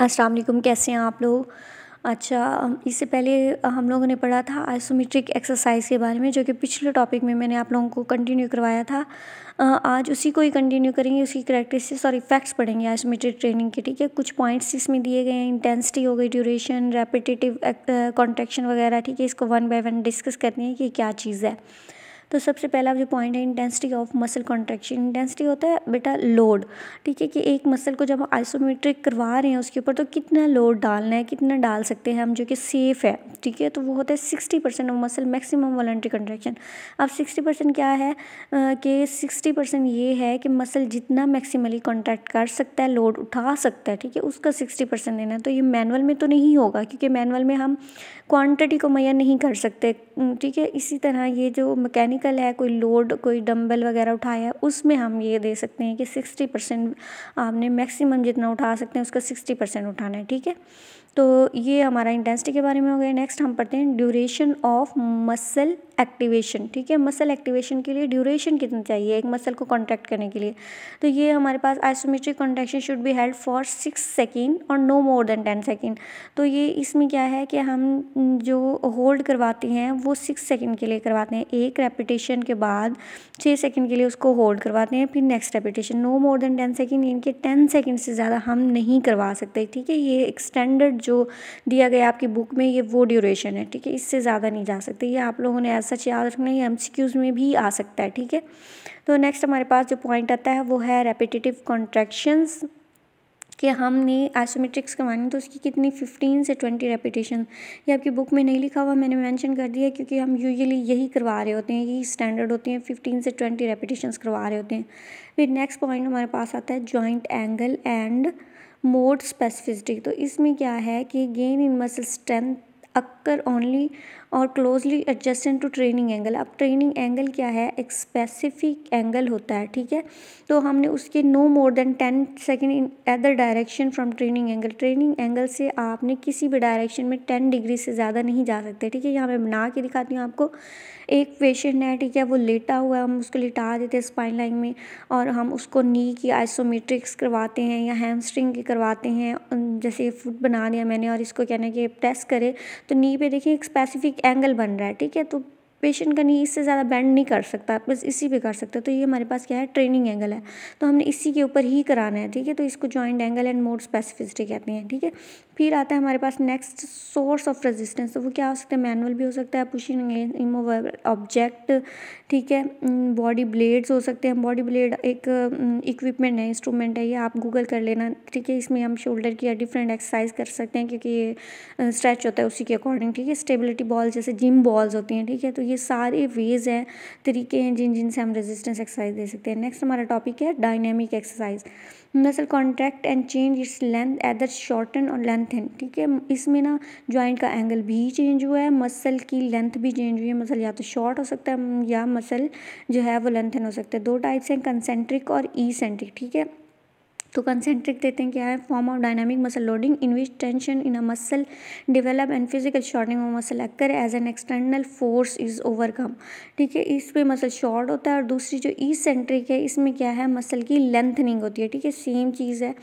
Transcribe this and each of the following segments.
अस्सलाम वालेकुम कैसे हैं आप लोग अच्छा इससे पहले हम लोगों ने पढ़ा था आइसोमेट्रिक एक्सरसाइज के बारे में जो कि पिछले टॉपिक में मैंने आप लोगों को कंटिन्यू करवाया था आज उसी को ही कंटिन्यू करेंगे उसकी करेक्टरिस्टिक्स और इफेक्ट्स पढ़ेंगे आइसोमेट्रिक ट्रेनिंग के ठीक है कुछ पॉइंट्स इसमें दिए गए हैं इंटेंसिटी हो गई ड्यूरेशन रेपिटेटिव कॉन्ट्रेक्शन वगैरह ठीक है इसको वन बाई वन डिस्कस करनी है कि क्या चीज़ है तो सबसे पहला जो पॉइंट है intensity of muscle contraction intensity होता है बेटा लोड ठीक है कि एक मसल को जब आइसोमेट्रिक करवा रहे हैं उसके ऊपर तो कितना लोड डालना है कितना डाल सकते हैं हम जो कि सेफ़ है ठीक है तो वो होता है sixty percent of muscle maximum voluntary contraction अब सिक्सटी परसेंट क्या है कि सिक्सटी परसेंट ये है कि मसल जितना मैक्सिमली कॉन्ट्रैक्ट कर सकता है लोड उठा सकता है ठीक है उसका सिक्सटी परसेंट देना है तो ये मैनुअल में तो नहीं होगा क्योंकि मैनुअल में हम क्वान्टिटी को मैया नहीं कर सकते ठीक है इसी तरह ये जो मैकेनिक मैकेनिकल है कोई लोड कोई डंबल वगैरह उठाया है उसमें हम ये दे सकते हैं कि सिक्सटी परसेंट आपने मैक्सिमम जितना उठा सकते हैं उसका सिक्सटी परसेंट उठाना है ठीक है तो ये हमारा इंटेंसिटी के बारे में हो गया नेक्स्ट हम पढ़ते हैं ड्यूरेशन ऑफ मसल एक्टिवेशन ठीक है मसल एक्टिवेशन के लिए ड्यूरेशन कितना चाहिए एक मसल को कॉन्ट्रैक्ट करने के लिए तो ये हमारे पास isometric contraction should be held for six second और no more than ten second तो ये इसमें क्या है कि हम जो होल्ड करवाते हैं वो सिक्स सेकेंड के लिए करवाते हैं एक रेपिटेशन के बाद छः सेकेंड के लिए उसको होल्ड करवाते हैं फिर next repetition no more than ten second इनके टेन सेकेंड से ज़्यादा हम नहीं करवा सकते ठीक है ये एक स्टैंडर्ड जो दिया गया आपकी बुक में ये वो ड्यूरेशन है ठीक है इससे ज़्यादा नहीं जा सकते ये आप लोगों ने ऐसा सच याद रखना है एम में भी आ सकता है ठीक है तो नेक्स्ट हमारे पास जो पॉइंट आता है वो है रेपिटेटिव कॉन्ट्रैक्शंस कि हमने आइसोमेट्रिक्स करवानी तो उसकी कितनी फिफ्टीन से ट्वेंटी रेपिटेशन ये आपकी बुक में नहीं लिखा हुआ मैंने मेंशन कर दिया क्योंकि हम यूजुअली यही करवा रहे होते हैं यही स्टैंडर्ड होते हैं फिफ्टीन से ट्वेंटी रेपिटेशन करवा रहे होते हैं फिर नेक्स्ट पॉइंट हमारे पास आता है joint angle and mode specificity तो इसमें क्या है कि gain in muscle strength occur only or closely adjacent to training angle अब ट्रेनिंग एंगल क्या है एक स्पेसिफिक एंगल होता है ठीक है तो हमने उसके no more than ten second in other direction from training angle training angle से आपने किसी भी डायरेक्शन में टेन डिग्री से ज़्यादा नहीं जा सकते ठीक है यहाँ मैं बना के दिखाती हूँ आपको एक पेशेंट है ठीक है वो लेटा हुआ है हम उसको लिटा देते हैं स्पाइन लाइन में और हम उसको नी की आइसोमेट्रिक्स करवाते हैं या हैमस्ट्रिंग की करवाते हैं जैसे फुट बना दिया मैंने और इसको कहना कि प्रेस करें तो नी पे देखिए एक स्पेसिफिक एक एंगल बन रहा है ठीक है तो पेशेंट का नहीं इससे ज़्यादा बैंड नहीं कर सकता आप बस इसी पे कर सकते हो तो ये हमारे पास क्या है ट्रेनिंग एंगल है तो हमने इसी के ऊपर ही कराना है ठीक है तो इसको joint angle and mode specificity कहते हैं ठीक है फिर आता है हमारे पास नेक्स्ट सोर्स ऑफ रेजिस्टेंस तो वो क्या हो सकता है मैनुअल भी हो सकता है पुशिंग इमोवेबल ऑब्जेक्ट ठीक है बॉडी mm, ब्लेड्स हो सकते हैं बॉडी ब्लेड एक इक्विपमेंट mm, है इंस्ट्रूमेंट है ये आप गूगल कर लेना ठीक है इसमें हम शोल्डर की डिफरेंट एक्सरसाइज कर सकते हैं क्योंकि ये स्ट्रेच uh, होता है उसी के अकॉर्डिंग ठीक है स्टेबिलिटी बॉल्स जैसे जिम बॉल्स होती हैं ठीक है तो ये सारे वेज हैं तरीके हैं जिन जिनसे हम रेजिस्टेंस एक्सरसाइज दे सकते हैं नेक्स्ट हमारा टॉपिक है dynamic exercise muscle contract and change its length either shorten or length ठीक है इसमें ना जॉइंट का एंगल भी चेंज हुआ है मसल की लेंथ भी चेंज हुई है मसल या तो शॉर्ट हो सकता है या मसल जो है वो लेंथन हो सकता है दो टाइप्स हैं कंसेंट्रिक और ई सेंट्रिक ठीक है तो कंसेंट्रिक देते हैं क्या है form of dynamic muscle loading in which tension in a muscle develop and physical shortening of muscle occur as an external force is overcome ठीक है इस पर मसल शॉर्ट होता है और दूसरी जो ई सेंट्रिक है इसमें क्या है मसल की लेंथनिंग होती है ठीक है सेम चीज़ है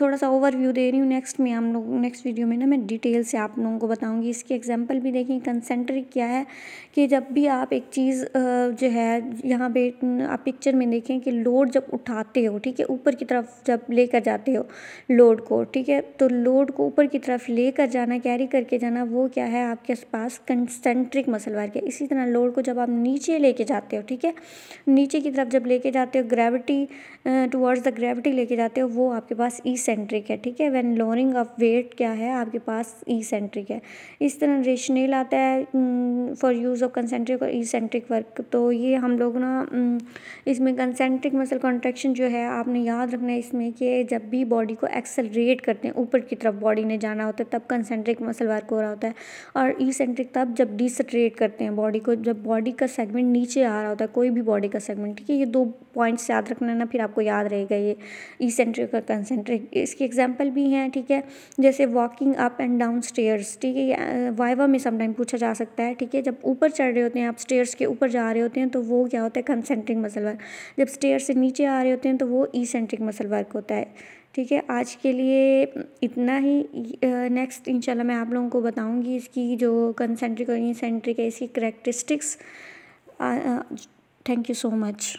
थोड़ा सा ओवरव्यू दे रही हूँ नेक्स्ट में हम लोग नेक्स्ट वीडियो में ना मैं डिटेल से आप लोगों को बताऊँगी इसकी एग्जाम्पल भी देखें कंसेंट्रिक क्या है कि जब भी आप एक चीज़ जो है यहाँ पे आप पिक्चर में देखें कि लोड जब उठाते हो ठीक है ऊपर की तरफ जब लेकर जाते हो लोड को ठीक है तो लोड को ऊपर की तरफ लेकर जाना कैरी करके जाना वो क्या है आपके पास कंसेंट्रिक मसल वर्क है इसी तरह लोड को जब आप नीचे लेके जाते हो ठीक है नीचे की तरफ जब लेके जाते हो ग्रेविटी टूवर्ड्स द ग्रेविटी लेके जाते हो वो आपके पास ई सेंट्रिक है ठीक है वैन लोरिंग ऑफ वेट क्या है आपके पास ई सेंट्रिक है इस तरह रेशनेल आता है फॉर यूज़ ऑफ कंसेंट्रिक और ई सेंट्रिक वर्क तो ये हम लोग ना इसमें कंसेंट्रिक मसल कॉन्ट्रेक्शन जो है आपने याद रखना है इस इसमें कि जब भी बॉडी को एक्सेलरेट करते हैं ऊपर की तरफ बॉडी ने जाना होता है तब कंसेंट्रिक मसल वर्क हो रहा होता है और ईसेंट्रिक तब जब डिसट्रेट करते हैं बॉडी को जब बॉडी का सेगमेंट नीचे आ रहा होता है कोई भी बॉडी का सेगमेंट ठीक है ये दो पॉइंट्स याद रखना ना फिर आपको याद रहेगा ये ईसेंट्रिक और कंसेंट्रिक इसकी एग्जाम्पल भी हैं ठीक है जैसे walking up and down stairs ठीक है वाइवा में समटाइम पूछा जा सकता है ठीक है जब ऊपर चढ़ रहे होते हैं आप स्टेयर्स के ऊपर जा रहे होते हैं तो वो क्या होता है कंसेंट्रिक मसल वर्क जब स्टेयर से नीचे आ रहे होते हैं तो वो ईसेंट्रिक मसल वर्क फ़र्क होता है ठीक है आज के लिए इतना ही नेक्स्ट इंशाल्लाह मैं आप लोगों को बताऊंगी इसकी जो कंसेंट्रिक और इनसेंट्रिक है इसकी characteristics thank you so much